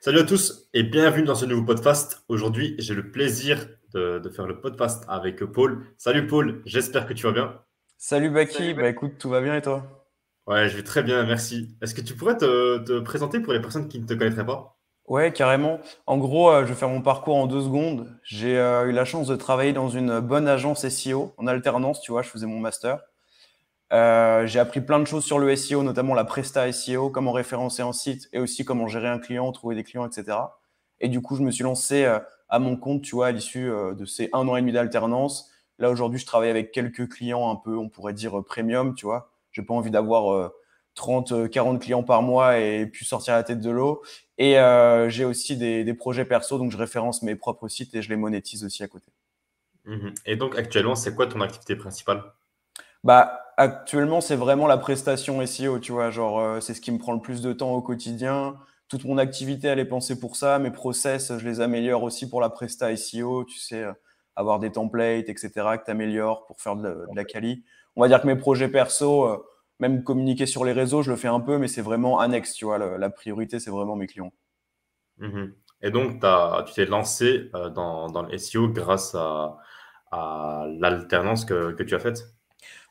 Salut à tous et bienvenue dans ce nouveau podcast. Aujourd'hui, j'ai le plaisir de, faire le podcast avec Paul. Salut Paul, j'espère que tu vas bien. Salut Baki, bah écoute, tout va bien et toi Ouais, je vais très bien, merci. Est-ce que tu pourrais te, présenter pour les personnes qui ne te connaîtraient pas Ouais, carrément. En gros, euh, je vais faire mon parcours en deux secondes. J'ai euh, eu la chance de travailler dans une bonne agence SEO en alternance, tu vois, je faisais mon master. Euh, j'ai appris plein de choses sur le SEO, notamment la Presta SEO, comment référencer un site et aussi comment gérer un client, trouver des clients, etc. Et du coup, je me suis lancé euh, à mon compte, tu vois, à l'issue euh, de ces un an et demi d'alternance. Là, aujourd'hui, je travaille avec quelques clients un peu, on pourrait dire, premium, tu vois. J'ai pas envie d'avoir 30, 40 clients par mois et puis sortir la tête de l'eau. Et j'ai aussi des, projets perso, donc je référence mes propres sites et je les monétise aussi à côté. Mmh et donc, actuellement, c'est quoi ton activité principale bah, actuellement, c'est vraiment la prestation SEO, tu vois. Genre, euh, c'est ce qui me prend le plus de temps au quotidien. Toute mon activité, elle est pensée pour ça. Mes process, je les améliore aussi pour la presta SEO, tu sais, euh, avoir des templates, etc., que tu améliores pour faire de la, cali. On va dire que mes projets perso, euh, même communiquer sur les réseaux, je le fais un peu, mais c'est vraiment annexe, tu vois. la priorité, c'est vraiment mes clients. Mmh et donc, tu t'es lancé dans, le SEO grâce à, l'alternance que, que tu as faite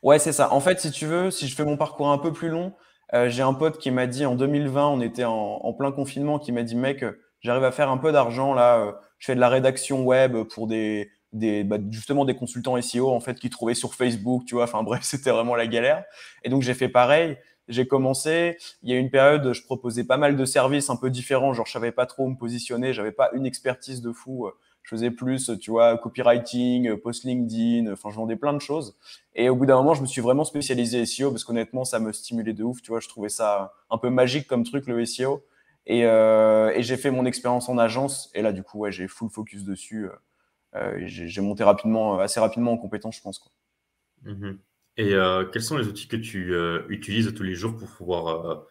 Ouais, c'est ça. En fait, si tu veux, si je fais mon parcours un peu plus long, euh, j'ai un pote qui m'a dit en 2020, on était en, plein confinement, qui m'a dit mec, euh, j'arrive à faire un peu d'argent là. Euh, je fais de la rédaction web pour des, bah, justement des consultants SEO en fait qui trouvaient sur Facebook, tu vois. Enfin bref, c'était vraiment la galère. Et donc j'ai fait pareil. J'ai commencé. Il y a une période, je proposais pas mal de services un peu différents. Genre, je savais pas trop me positionner. J'avais pas une expertise de fou je faisais plus, tu vois, copywriting, euh, post LinkedIn, euh, enfin, je vendais plein de choses. Et au bout d'un moment, je me suis vraiment spécialisé SEO parce qu'honnêtement, ça me stimulait de ouf, tu vois, je trouvais ça un peu magique comme truc, le SEO. Euh, et, j'ai fait mon expérience en agence. Et là, du coup, j'ai full focus dessus. j'ai monté rapidement, assez rapidement en compétence, je pense. Mm-hmm. Et quels sont les outils que tu utilises tous les jours pour pouvoir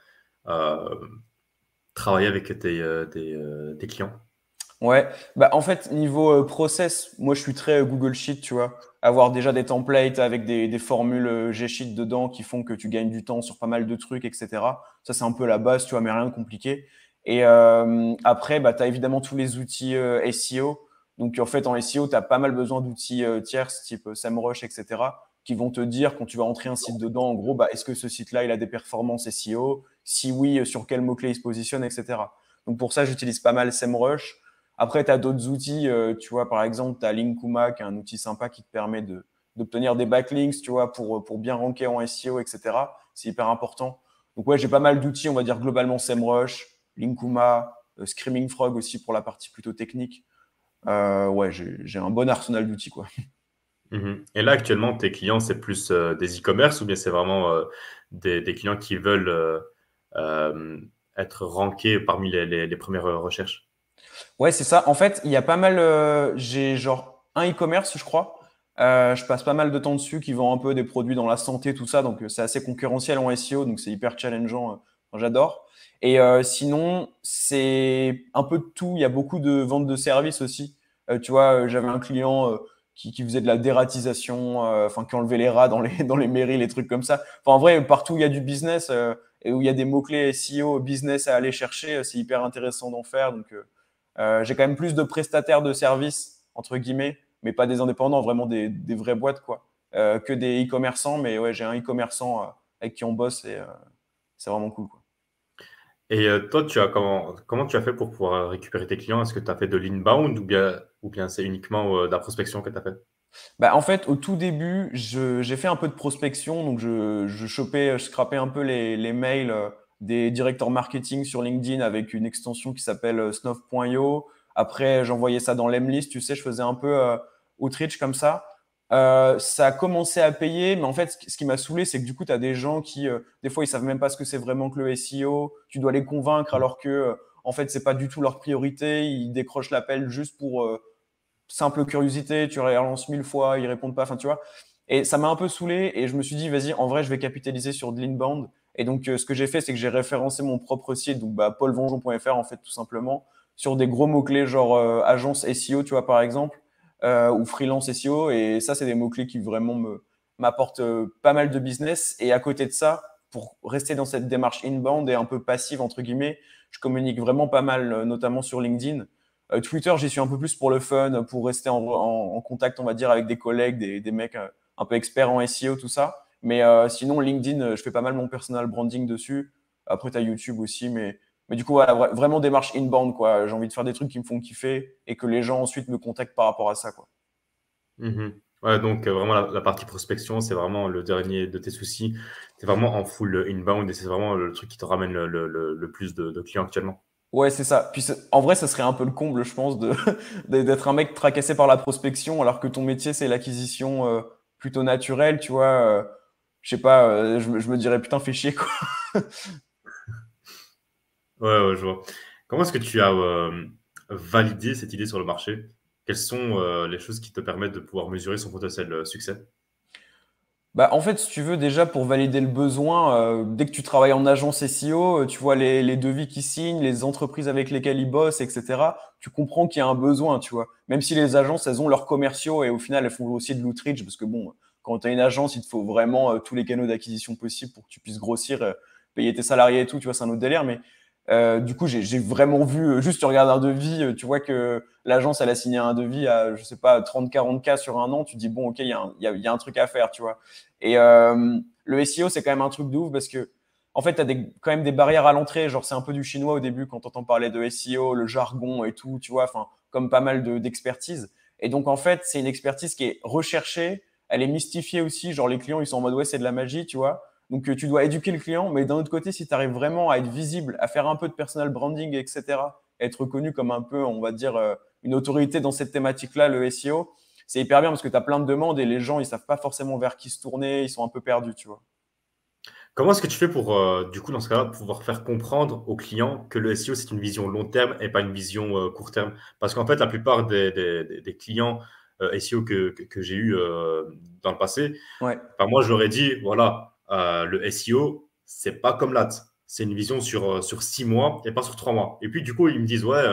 travailler avec tes clients Ouais, bah, en fait, niveau euh, process, moi je suis très euh, Google Sheet, tu vois. Avoir déjà des templates avec des, des formules euh, G-Sheet dedans qui font que tu gagnes du temps sur pas mal de trucs, etc. Ça, c'est un peu la base, tu vois, mais rien de compliqué. Et après, bah, tu as évidemment tous les outils SEO. Donc, en fait, en SEO, tu as pas mal besoin d'outils tierces, type SEMrush, etc., qui vont te dire, quand tu vas entrer un site dedans, en gros, bah, est-ce que ce site-là, il a des performances SEO Si oui, sur quel mot-clé il se positionne, etc. Donc, pour ça, j'utilise pas mal SEMrush. Après, tu as d'autres outils, euh, tu vois, par exemple, tu as Linkuma, qui est un outil sympa qui te permet de, d'obtenir des backlinks, tu vois, pour, euh, pour bien ranker en SEO, etc. C'est hyper important. Donc, ouais, j'ai pas mal d'outils, on va dire globalement SEMrush, Linkuma, euh, Screaming Frog aussi pour la partie plutôt technique. ouais, j'ai un bon arsenal d'outils, quoi. Mm-hmm. Et là, actuellement, tes clients, c'est plus des e-commerce ou bien c'est vraiment des, clients qui veulent être rankés parmi les premières recherches Ouais, c'est ça. En fait, il y a pas mal. Euh, j'ai genre un e-commerce, je crois. Euh, je passe pas mal de temps dessus qui vend un peu des produits dans la santé, tout ça. Donc, euh, c'est assez concurrentiel en SEO. Donc, c'est hyper challengeant. J'adore. Et sinon, c'est un peu de tout. Il y a beaucoup de ventes de services aussi. tu vois, j'avais un client. Qui, qui, faisait de la dératisation, enfin qui enlevait les rats dans les, dans les mairies, les trucs comme ça. Enfin, en vrai, partout où il y a du business et où il y a des mots-clés SEO, business à aller chercher, c'est hyper intéressant d'en faire. Donc, euh, j'ai quand même plus de prestataires de services, entre guillemets, mais pas des indépendants, vraiment des, vraies boîtes, quoi, euh, que des e-commerçants. Mais ouais, j'ai un e-commerçant euh, avec qui on bosse et c'est vraiment cool, quoi. Et toi, tu as comment, comment tu as fait pour pouvoir récupérer tes clients Est-ce que tu as fait de l'inbound ou bien, ou bien c'est uniquement de la prospection que tu as fait bah, En fait, au tout début, j'ai fait un peu de prospection. Donc, je, chopais, je scrapais un peu les, les mails des directeurs marketing sur LinkedIn avec une extension qui s'appelle euh, snuff.io. Après, j'envoyais ça dans l'Emlist, tu sais, je faisais un peu euh, outreach comme ça. Euh, ça a commencé à payer, mais en fait, ce qui m'a saoulé, c'est que du coup, tu as des gens qui, des fois, ils savent même pas ce que c'est vraiment que le SEO. Tu dois les convaincre mmh. alors que, en fait, c'est pas du tout leur priorité. Ils décrochent l'appel juste pour simple curiosité. Tu relances mille fois, ils répondent pas. Enfin, tu vois. Et ça m'a un peu saoulé et je me suis dit, vas-y, en vrai, je vais capitaliser sur de l'inbound. Et donc, euh, ce que j'ai fait, c'est que j'ai référencé mon propre site, donc bah, en fait, tout simplement, sur des gros mots-clés, genre euh, agence SEO, tu vois, par exemple, euh, ou freelance SEO. Et ça, c'est des mots-clés qui vraiment m'apportent pas mal de business. Et à côté de ça, pour rester dans cette démarche inbound et un peu passive, entre guillemets, je communique vraiment pas mal, notamment sur LinkedIn. Twitter, j'y suis un peu plus pour le fun, pour rester en, contact, on va dire, avec des collègues, des, des mecs un peu experts en SEO, tout ça. Mais euh, sinon, LinkedIn, euh, je fais pas mal mon personal branding dessus. Après, tu as YouTube aussi, mais, mais du coup, voilà, vraiment démarche inbound, quoi. J'ai envie de faire des trucs qui me font kiffer et que les gens ensuite me contactent par rapport à ça, quoi. Mmh donc euh, vraiment la, partie prospection, c'est vraiment le dernier de tes soucis. c'est vraiment en full inbound et c'est vraiment le truc qui te ramène le, plus de, clients actuellement. Ouais, c'est ça. Puis en vrai, ça serait un peu le comble, je pense, d'être un mec tracassé par la prospection alors que ton métier, c'est l'acquisition plutôt naturelle, tu vois je sais pas, euh, je, me dirais putain, fais chier quoi. ouais, ouais, je vois. Comment est-ce que tu as euh, validé cette idée sur le marché Quelles sont euh, les choses qui te permettent de pouvoir mesurer son potentiel succès bah, en fait, si tu veux, déjà pour valider le besoin, dès que tu travailles en agence SEO, tu vois les, les, devis qui signent, les entreprises avec lesquelles ils bossent, etc. Tu comprends qu'il y a un besoin, tu vois. Même si les agences, elles ont leurs commerciaux et au final, elles font aussi de l'outreach parce que bon, quand tu as une agence, il te faut vraiment euh, tous les canaux d'acquisition possibles pour que tu puisses grossir, euh, payer tes salariés et tout, tu vois, c'est un autre délire. Mais euh, du coup, j'ai vraiment vu, juste tu regardes un devis, tu vois que l'agence, elle a signé un devis à, je sais pas, 30 40 cas sur un an, tu dis, bon, ok, il y, a un truc à faire, tu vois. Et le SEO, c'est quand même un truc de ouf parce que, en fait, tu as quand même des barrières à l'entrée. Genre, c'est un peu du chinois au début quand t'entends parler de SEO, le jargon et tout, tu vois, enfin, comme pas mal d'expertise. et donc, en fait, c'est une expertise qui est recherchée, elle est mystifiée aussi. Genre, les clients, ils sont en mode, ouais, c'est de la magie, tu vois. Donc, euh, tu dois éduquer le client, mais d'un autre côté, si tu arrives vraiment à être visible, à faire un peu de personal branding, etc., être reconnu comme un peu, on va dire, euh, une autorité dans cette thématique-là, le SEO, c'est hyper bien parce que tu as plein de demandes et les gens, ils savent pas forcément vers qui se tourner, ils sont un peu perdus, tu vois. Comment est-ce que tu fais pour, euh, du coup, dans ce cas-là, pouvoir faire comprendre aux clients que le SEO, c'est une vision long terme et pas une vision court terme Parce qu'en fait, la plupart des clients euh, SEO que, j'ai eu euh, dans le passé. moi, j'aurais dit, voilà, euh, le SEO, c'est pas comme l'AT. C'est une vision sur, sur six mois et pas sur trois mois. Et puis, du coup, ils me disent, ouais,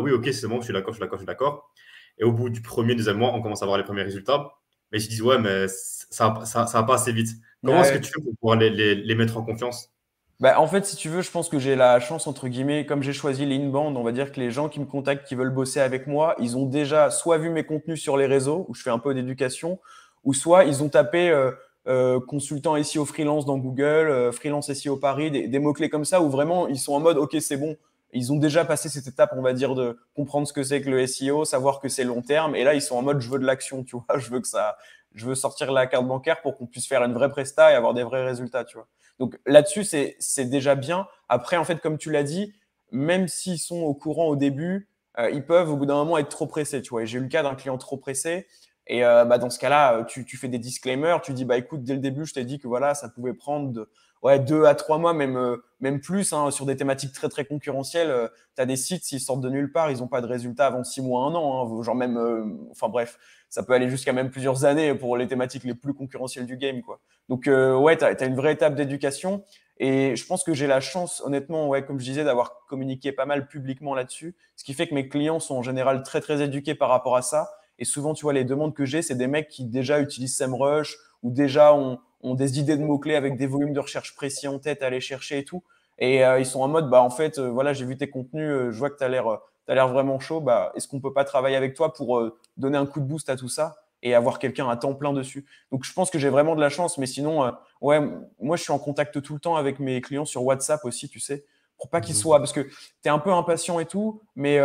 oui, ok, c'est bon, je suis d'accord, je suis d'accord, je suis d'accord. Et au bout du premier, deuxième mois, on commence à voir les premiers résultats. Mais ils se disent, ouais, mais ça, ça, ça va pas assez vite. Comment est-ce que tu fais pour pouvoir les mettre en confiance bah, en fait, si tu veux, je pense que j'ai la chance, entre guillemets, comme j'ai choisi l'inbound, on va dire que les gens qui me contactent, qui veulent bosser avec moi, ils ont déjà soit vu mes contenus sur les réseaux, où je fais un peu d'éducation, ou soit ils ont tapé euh, euh, consultant SEO freelance dans Google, euh, freelance SEO Paris, des, des mots-clés comme ça, où vraiment ils sont en mode, OK, c'est bon, ils ont déjà passé cette étape, on va dire, de comprendre ce que c'est que le SEO, savoir que c'est long terme. Et là, ils sont en mode, je veux de l'action, tu vois. Je veux que ça, je veux sortir la carte bancaire pour qu'on puisse faire une vraie presta et avoir des vrais résultats, tu vois. Donc là-dessus, c'est déjà bien. Après, en fait, comme tu l'as dit, même s'ils sont au courant au début, euh, ils peuvent au bout d'un moment être trop pressés. Tu vois, j'ai eu le cas d'un client trop pressé. Et euh, bah, dans ce cas-là, euh, tu, tu, fais des disclaimers. Tu dis, bah écoute, dès le début, je t'ai dit que voilà, ça pouvait prendre ouais, deux à trois mois, même même plus, hein, sur des thématiques très très concurrentielles. Euh, tu as des sites, s'ils sortent de nulle part, ils n'ont pas de résultats avant six mois, un an. Hein, genre même, euh, enfin bref, ça peut aller jusqu'à même plusieurs années pour les thématiques les plus concurrentielles du game. Quoi. Donc euh, ouais, tu as, une vraie étape d'éducation. Et je pense que j'ai la chance, honnêtement, ouais, comme je disais, d'avoir communiqué pas mal publiquement là-dessus, ce qui fait que mes clients sont en général très très éduqués par rapport à ça. Et souvent, tu vois, les demandes que j'ai, c'est des mecs qui déjà utilisent SEMrush ou déjà ont, ont des idées de mots-clés avec des volumes de recherche précis en tête à aller chercher et tout. Et euh, ils sont en mode, bah, en fait, euh, voilà, j'ai vu tes contenus, euh, je vois que tu as l'air vraiment chaud. Bah, Est-ce qu'on peut pas travailler avec toi pour donner un coup de boost à tout ça et avoir quelqu'un à temps plein dessus Donc, je pense que j'ai vraiment de la chance. Mais sinon, ouais, moi, je suis en contact tout le temps avec mes clients sur WhatsApp aussi, tu sais, pour pas qu'ils mmh soient. Parce que tu es un peu impatient et tout, mais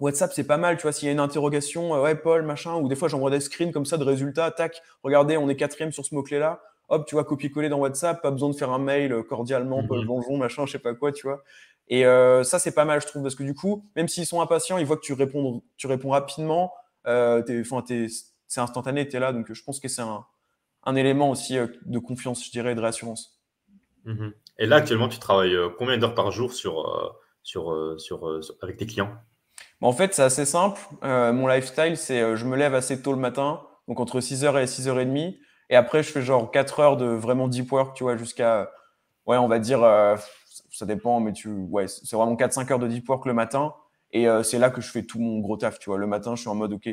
WhatsApp, c'est pas mal, tu vois, s'il y a une interrogation, euh, ouais, Paul, machin, ou des fois j'envoie des screens comme ça de résultats, tac, regardez, on est quatrième sur ce mot-clé-là, hop, tu vois, copier-coller dans WhatsApp, pas besoin de faire un mail euh, cordialement, Paul, mhm. bonjour, machin, je sais pas quoi, tu vois. Et euh, ça, c'est pas mal, je trouve, parce que du coup, même s'ils sont impatients, ils voient que tu réponds, tu réponds rapidement, c'est instantané, tu es là, donc je pense que c'est un, élément aussi de confiance, je dirais, et de réassurance. Mhm. Et là, actuellement, tu travailles combien d'heures par jour sur, sur, sur avec tes clients en fait, c'est assez simple. Euh, mon lifestyle, c'est euh, je me lève assez tôt le matin, donc entre 6h et 6h30. Et après, je fais genre 4 heures de vraiment deep work, tu vois, jusqu'à, euh, ouais, on va dire, ça dépend, mais tu, ouais, c'est vraiment 4-5 heures de deep work le matin. Et c'est là que je fais tout mon gros taf, tu vois. Le matin, je suis en mode, OK,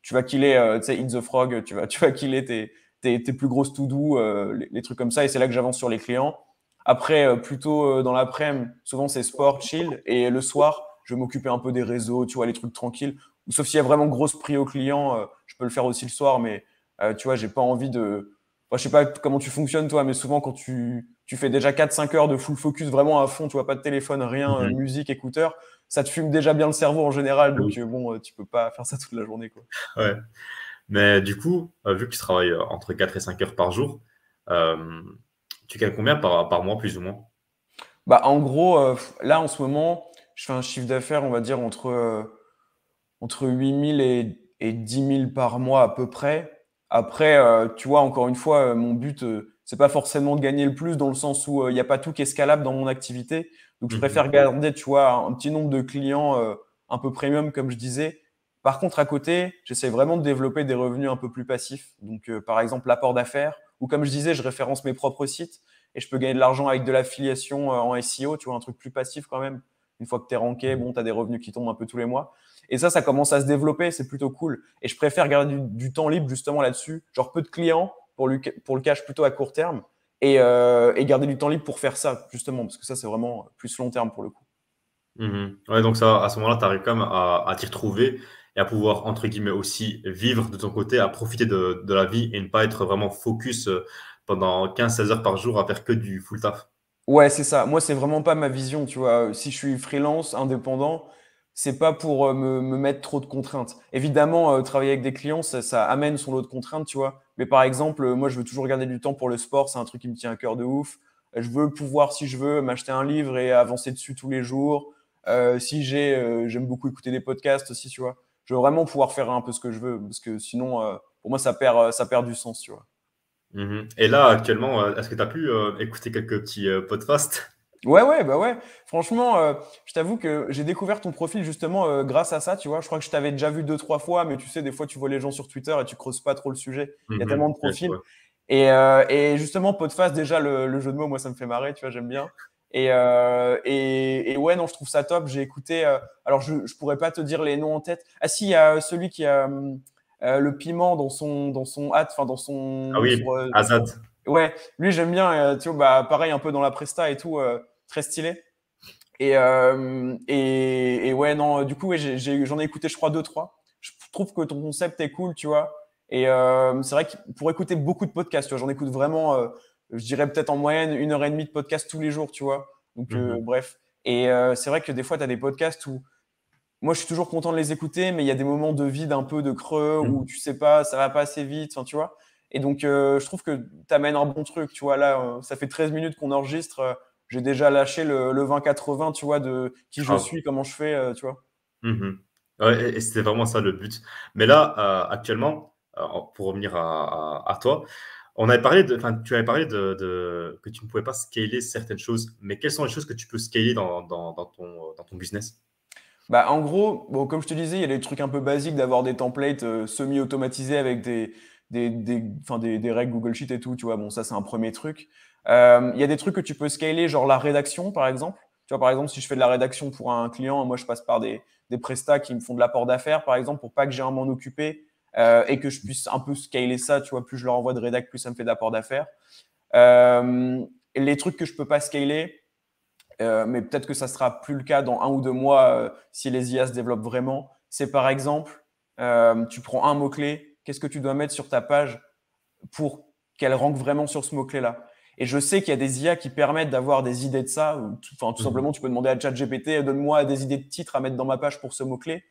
tu vas killer, tu sais, In the Frog, tu vas, tu vas killer tes, tes, tes plus grosses to-do, les, les, trucs comme ça. Et c'est là que j'avance sur les clients. Après, plutôt dans l'après-midi, souvent c'est sport, chill. Et le soir, je vais m'occuper un peu des réseaux, tu vois, les trucs tranquilles. Ou sauf s'il y a vraiment grosse prix au client, euh, je peux le faire aussi le soir, mais euh, tu vois, j'ai pas envie de. Je je sais pas comment tu fonctionnes, toi, mais souvent quand tu, fais déjà 4-5 heures de full focus vraiment à fond, tu vois, pas de téléphone, rien, euh, mhm. musique, écouteur, ça te fume déjà bien le cerveau en général. Ah Donc, bon, tu peux pas faire ça toute la journée, quoi. Ouais. Mais du coup, vu que tu travailles entre 4 et 5 heures par jour, tu gagnes combien par, par mois, plus ou moins bah, en gros, là en ce moment, je fais un chiffre d'affaires, on va dire, entre, euh, entre 8 000 et, 10 000 par mois à peu près. Après, euh, tu vois, encore une fois, euh, mon but, c'est pas forcément de gagner le plus dans le sens où il n'y a pas tout qui est scalable dans mon activité. Donc, je mhm. préfère garder, tu vois, un petit nombre de clients un peu premium, comme je disais. Par contre, à côté, j'essaie vraiment de développer des revenus un peu plus passifs. Donc, par exemple, l'apport d'affaires, ou comme je disais, je référence mes propres sites et je peux gagner de l'argent avec de l'affiliation en SEO, tu vois, un truc plus passif quand même. Une fois que tu es ranké, mmh. bon, tu as des revenus qui tombent un peu tous les mois. Et ça, ça commence à se développer, c'est plutôt cool. Et je préfère garder du, temps libre justement là-dessus, genre peu de clients pour, le cash plutôt à court terme euh, et, garder du temps libre pour faire ça justement, parce que ça, c'est vraiment plus long terme pour le coup. Mmh donc ça, à ce moment-là, tu arrives quand même à, t'y retrouver et à pouvoir, entre guillemets, aussi vivre de ton côté, à profiter de, de la vie et ne pas être vraiment focus euh, pendant 15-16 heures par jour à faire que du full taf. Ouais, c'est ça. Moi, c'est vraiment pas ma vision, tu vois. Si je suis freelance, indépendant, c'est pas pour euh, me, mettre trop de contraintes. Évidemment, euh, travailler avec des clients, ça, amène son lot de contraintes, tu vois. Mais par exemple, moi, je veux toujours garder du temps pour le sport. C'est un truc qui me tient à cœur de ouf. Je veux pouvoir, si je veux, m'acheter un livre et avancer dessus tous les jours. Euh, si j'ai, j'aime beaucoup écouter des podcasts aussi, tu vois. Je veux vraiment pouvoir faire un peu ce que je veux parce que sinon, pour moi, ça perd, ça perd du sens, tu vois. Mhm. Et là, actuellement, euh, est-ce que tu as pu euh, écouter quelques petits euh, podcasts Ouais, ouais, bah ouais. Franchement, je t'avoue que j'ai découvert ton profil justement grâce à ça, tu vois. Je crois que je t'avais déjà vu deux, trois fois, mais tu sais, des fois, tu vois les gens sur Twitter et tu creuses pas trop le sujet. Il y a mhm. tellement de profils. Et, et, justement, podcast, déjà, le, jeu de mots, moi, ça me fait marrer, tu vois, j'aime bien. Et, et, ouais, non, je trouve ça top. J'ai écouté. alors, je, je pourrais pas te dire les noms en tête. Ah, si, il y a celui qui a. Hum, euh, le piment dans son dans son hâte, enfin dans son. Ah oui. Euh, ouais, lui j'aime bien. Euh, tu vois, bah pareil un peu dans la presta et tout, très stylé. Et, et, ouais non, du coup j'en ai, écouté je crois deux trois. Je trouve que ton concept est cool, tu vois. Et c'est vrai que pour écouter beaucoup de podcasts, tu vois, j'en écoute vraiment. je dirais peut-être en moyenne une heure et demie de podcast tous les jours, tu vois. Donc mmh bref. Et c'est vrai que des fois tu as des podcasts où moi, je suis toujours content de les écouter, mais il y a des moments de vide un peu, de creux, mmh. où tu sais pas, ça va pas assez vite, tu vois. Et donc, euh, je trouve que tu amènes un bon truc, tu vois. Là, euh, ça fait 13 minutes qu'on enregistre. Euh, j'ai déjà lâché le, 20-80, tu vois, de qui je suis, comment je fais, tu vois. Mmh et, c'était vraiment ça le but. Mais là, actuellement, pour revenir à, toi, on avait parlé de, tu avais parlé de, que tu ne pouvais pas scaler certaines choses, mais quelles sont les choses que tu peux scaler dans ton business bah, en gros, bon, comme je te disais, il y a des trucs un peu basiques d'avoir des templates euh, semi-automatisés avec des, des, des, des, des, règles Google Sheet et tout. Tu vois, bon, ça, c'est un premier truc. Euh, il y a des trucs que tu peux scaler, genre la rédaction, par exemple. Tu vois, par exemple, si je fais de la rédaction pour un client, moi, je passe par des, des prestats qui me font de l'apport d'affaires, par exemple, pour pas que j'ai à m'en occuper euh, et que je puisse un peu scaler ça. Tu vois, plus je leur envoie de rédac, plus ça me fait d'apport d'affaires. les trucs que je peux pas scaler, euh, mais peut-être que ça sera plus le cas dans un ou deux mois euh, si les IA se développent vraiment. C'est par exemple, euh, tu prends un mot-clé, qu'est-ce que tu dois mettre sur ta page pour qu'elle rentre vraiment sur ce mot-clé-là Et je sais qu'il y a des IA qui permettent d'avoir des idées de ça. tout, mhm. simplement, tu peux demander à ChatGPT, donne-moi des idées de titres à mettre dans ma page pour ce mot-clé.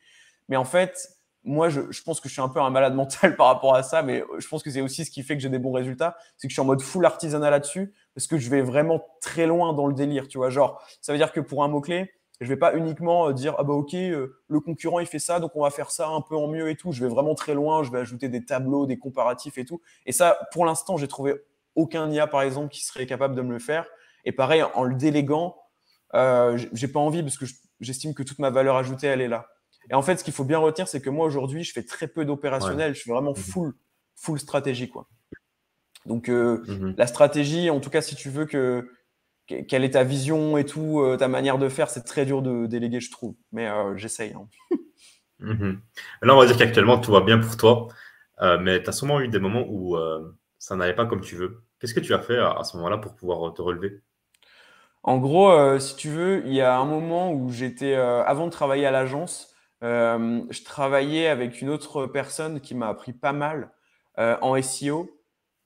Mais en fait, moi, je, pense que je suis un peu un malade mental par rapport à ça, mais je pense que c'est aussi ce qui fait que j'ai des bons résultats, c'est que je suis en mode full artisanat là-dessus, parce que je vais vraiment très loin dans le délire, tu vois. Genre, ça veut dire que pour un mot-clé, je vais pas uniquement euh, dire ah bah ok euh, le concurrent il fait ça donc on va faire ça un peu en mieux et tout. Je vais vraiment très loin. Je vais ajouter des tableaux, des comparatifs et tout. Et ça pour l'instant j'ai trouvé aucun IA par exemple qui serait capable de me le faire. Et pareil en le déléguant, euh, j'ai pas envie parce que j'estime que toute ma valeur ajoutée elle est là. Et en fait, ce qu'il faut bien retenir, c'est que moi, aujourd'hui, je fais très peu d'opérationnel. Je suis vraiment mhm. full, full stratégie, quoi. Donc, euh, mhm. la stratégie, en tout cas, si tu veux que quelle est ta vision et tout, euh, ta manière de faire, c'est très dur de déléguer, je trouve. Mais euh, j'essaye. alors hein. mhm. Là, on va dire qu'actuellement, tout va bien pour toi. mais tu as sûrement eu des moments où ça n'allait pas comme tu veux. Qu'est-ce que tu as fait à ce moment-là pour pouvoir te relever En gros, si tu veux, il y a un moment où j'étais, avant de travailler à l'agence, euh, je travaillais avec une autre personne qui m'a appris pas mal euh, en SEO,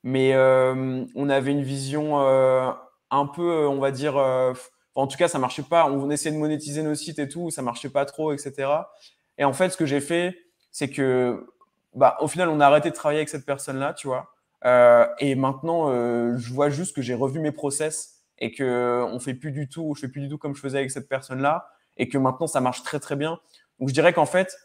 mais euh, on avait une vision un peu, on va dire, en tout cas, ça marchait pas. On essayait de monétiser nos sites et tout, ça marchait pas trop, etc. Et en fait, ce que j'ai fait, c'est que, bah, au final, on a arrêté de travailler avec cette personne-là, tu vois. et maintenant, je vois juste que j'ai revu mes process et que on fait plus du tout, je fais plus du tout comme je faisais avec cette personne-là, et que maintenant, ça marche très très bien donc je dirais qu'en fait,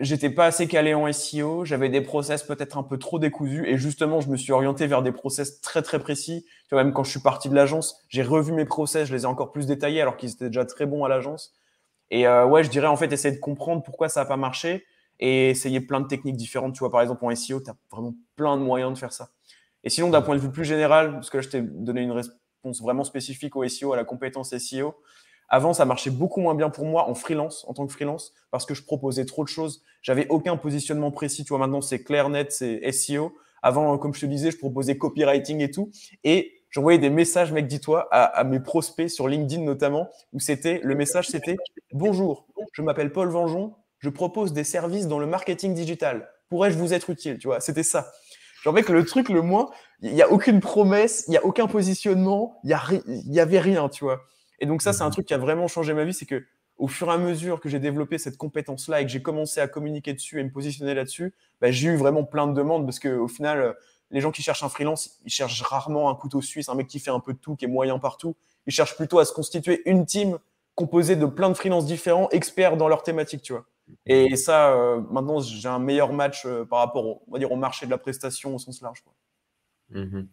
j'étais pas assez calé en SEO, j'avais des process peut-être un peu trop décousus et justement, je me suis orienté vers des process très très précis. Tu vois, même quand je suis parti de l'agence, j'ai revu mes process, je les ai encore plus détaillés alors qu'ils étaient déjà très bons à l'agence. Et euh, ouais, je dirais en fait essayer de comprendre pourquoi ça n'a pas marché et essayer plein de techniques différentes. Tu vois, par exemple, en SEO, tu as vraiment plein de moyens de faire ça. Et sinon, d'un mm. point de vue plus général, parce que là, je t'ai donné une réponse vraiment spécifique au SEO, à la compétence SEO, avant, ça marchait beaucoup moins bien pour moi en freelance, en tant que freelance, parce que je proposais trop de choses. J'avais aucun positionnement précis. Tu vois, maintenant, c'est clair, net, c'est SEO. Avant, hein, comme je te disais, je proposais copywriting et tout. Et j'envoyais des messages, mec, dis-toi, à, mes prospects sur LinkedIn notamment, où c'était, le message c'était Bonjour, je m'appelle Paul Vengeon, je propose des services dans le marketing digital. Pourrais-je vous être utile Tu vois, c'était ça. Genre, mec, le truc, le moins, il n'y a aucune promesse, il n'y a aucun positionnement, il n'y avait rien, tu vois. Et donc ça, c'est un mhm. truc qui a vraiment changé ma vie, c'est que au fur et à mesure que j'ai développé cette compétence-là et que j'ai commencé à communiquer dessus et me positionner là-dessus, bah, j'ai eu vraiment plein de demandes parce que au final, euh, les gens qui cherchent un freelance, ils cherchent rarement un couteau suisse, un mec qui fait un peu de tout, qui est moyen partout. Ils cherchent plutôt à se constituer une team composée de plein de freelances différents, experts dans leur thématique, tu vois. Et ça, euh, maintenant, j'ai un meilleur match euh, par rapport, au, va dire, au marché de la prestation au sens large. Quoi. Mhm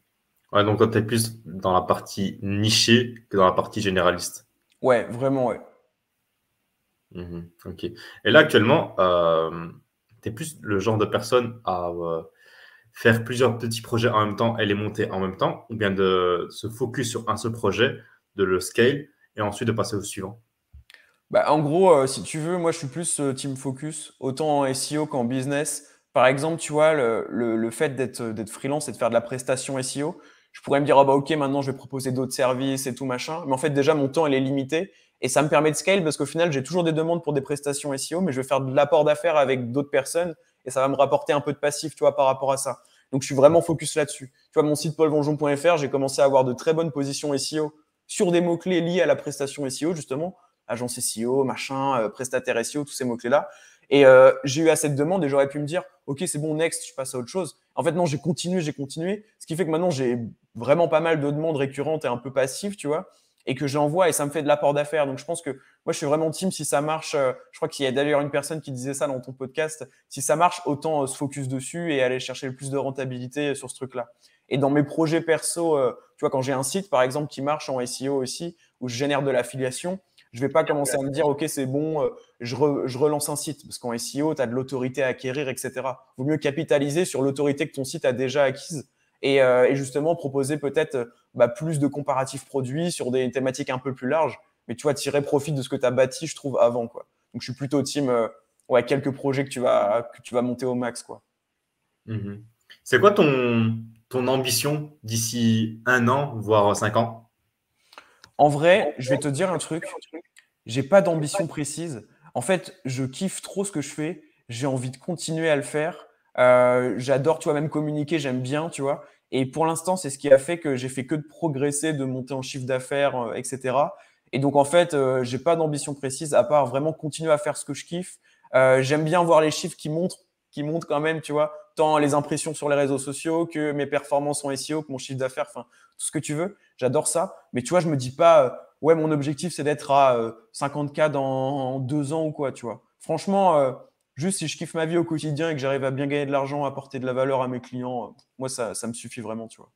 donc tu es plus dans la partie nichée que dans la partie généraliste. Ouais, vraiment, ouais. Mhm, ok. Et là, actuellement, euh, tu es plus le genre de personne à euh, faire plusieurs petits projets en même temps et les monter en même temps, ou bien de se focus sur un seul projet, de le scale et ensuite de passer au suivant bah, En gros, euh, si tu veux, moi, je suis plus team focus, autant en SEO qu'en business. Par exemple, tu vois, le, le fait d'être freelance et de faire de la prestation SEO, je pourrais me dire, ah bah ok, maintenant je vais proposer d'autres services et tout machin. Mais en fait, déjà, mon temps, il est limité. Et ça me permet de scale parce qu'au final, j'ai toujours des demandes pour des prestations SEO, mais je vais faire de l'apport d'affaires avec d'autres personnes et ça va me rapporter un peu de passif, tu par rapport à ça. Donc, je suis vraiment focus là-dessus. Tu vois, mon site paulvonjon.fr, j'ai commencé à avoir de très bonnes positions SEO sur des mots-clés liés à la prestation SEO, justement, agence SEO, machin, euh, prestataire SEO, tous ces mots-clés-là. Et euh, j'ai eu assez de demandes et j'aurais pu me dire, OK, c'est bon, next, je passe à autre chose. En fait, non, j'ai continué, j'ai continué. Ce qui fait que maintenant, j'ai vraiment pas mal de demandes récurrentes et un peu passives, tu vois, et que j'envoie et ça me fait de l'apport d'affaires. Donc je pense que moi je suis vraiment team si ça marche. Euh, je crois qu'il y a d'ailleurs une personne qui disait ça dans ton podcast. Si ça marche, autant euh, se focus dessus et aller chercher le plus de rentabilité euh, sur ce truc-là. Et dans mes projets perso, tu vois, quand j'ai un site par exemple qui marche en SEO aussi, où je génère de l'affiliation, je vais pas commencer à me dire, OK, c'est bon, je, relance un site. Parce qu'en SEO, tu as de l'autorité à acquérir, etc. Vaut mieux capitaliser sur l'autorité que ton site a déjà acquise euh, et, justement proposer peut-être euh, bah, plus de comparatifs produits sur des thématiques un peu plus larges. Mais tu vois, tirer profit de ce que tu as bâti, je trouve, avant. Quoi. Donc, je suis plutôt team euh, ouais, quelques projets que tu, vas, que tu vas monter au max. quoi. Mhm. C'est quoi ton, ton ambition d'ici un an, voire cinq ans En vrai, je vais te dire un truc. J'ai pas d'ambition précise. En fait, je kiffe trop ce que je fais. J'ai envie de continuer à le faire. Euh, j'adore, tu vois, même communiquer, j'aime bien, tu vois. Et pour l'instant, c'est ce qui a fait que j'ai fait que de progresser, de monter en chiffre d'affaires, euh, etc. Et donc, en fait, euh, j'ai pas d'ambition précise à part vraiment continuer à faire ce que je kiffe. j'aime bien voir les chiffres qui montrent, qui montent quand même, tu vois, tant les impressions sur les réseaux sociaux que mes performances en SEO, que mon chiffre d'affaires, enfin, tout ce que tu veux. J'adore ça. Mais tu vois, je me dis pas, ouais, mon objectif, c'est d'être à 50K dans, deux ans ou quoi, tu vois. Franchement, Juste si je kiffe ma vie au quotidien et que j'arrive à bien gagner de l'argent, apporter de la valeur à mes clients, moi, ça, me suffit vraiment, tu vois.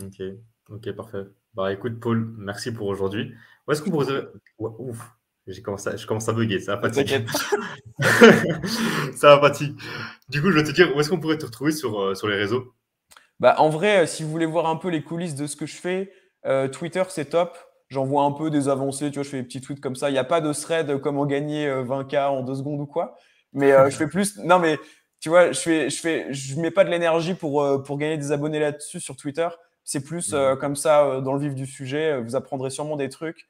Ok, ok, parfait. Bah écoute, Paul, merci pour aujourd'hui. Où est-ce qu'on pourrait. ouf, j'ai commencé à... je commence à bugger, ça fatigue. ça fatigue. Du coup, je vais te dire, où est-ce qu'on pourrait te retrouver sur, euh, sur les réseaux bah, En vrai, euh, si vous voulez voir un peu les coulisses de ce que je fais, euh, Twitter, c'est top. J'envoie un peu des avancées, tu vois, je fais des petits tweets comme ça. Il n'y a pas de thread comment gagner 20K en deux secondes ou quoi. Mais euh, je fais plus. Non, mais tu vois, je fais, je fais, je mets pas de l'énergie pour euh, pour gagner des abonnés là-dessus sur Twitter. C'est plus euh, mhm. comme ça dans le vif du sujet. Vous apprendrez sûrement des trucs.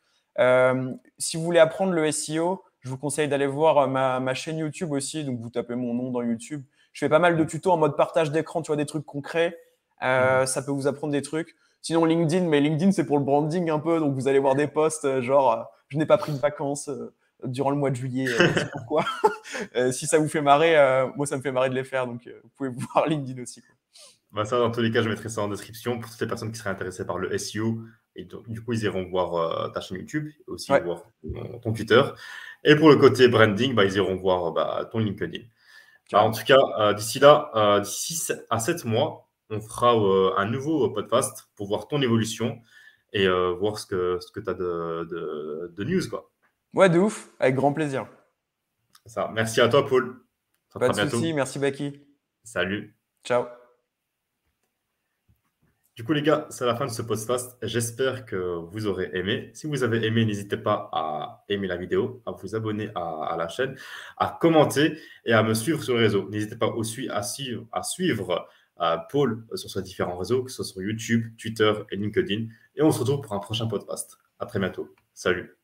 si vous voulez apprendre le SEO, je vous conseille d'aller voir ma, chaîne YouTube aussi. Donc vous tapez mon nom dans YouTube. Je fais pas mal de mhm. tutos en mode partage d'écran. Tu vois des trucs concrets. Mhm. Ça peut vous apprendre des trucs. Sinon LinkedIn, mais LinkedIn c'est pour le branding un peu. Donc vous allez voir des posts genre je n'ai pas pris de vacances durant le mois de juillet. Euh, pourquoi euh, Si ça vous fait marrer, euh, moi, ça me fait marrer de les faire. Donc, vous pouvez voir LinkedIn aussi. Quoi. Bah, ça, dans tous les cas, je mettrai ça en description pour toutes les personnes qui seraient intéressées par le SEO. Et donc, du coup, ils iront voir ta chaîne YouTube, aussi voir ton Twitter. Et pour le côté branding, bah, ils iront voir bah, ton LinkedIn. Bah, en tout cas, d'ici là, d'ici 6 à 7 mois, on fera un nouveau podcast pour voir ton évolution et voir ce que, ce que tu as de, de news. Quoi. Ouais, de ouf, avec grand plaisir. Ça, merci à toi, Paul. Pas de soucis, merci Baki. Salut. Ciao. Du coup, les gars, c'est la fin de ce podcast. J'espère que vous aurez aimé. Si vous avez aimé, n'hésitez pas à aimer la vidéo, à vous abonner à, la chaîne, à commenter et à me suivre sur le réseau. N'hésitez pas aussi à suivre, euh, Paul sur ses différents réseaux, que ce soit sur YouTube, Twitter et LinkedIn. Et on se retrouve pour un prochain podcast. À très bientôt. Salut.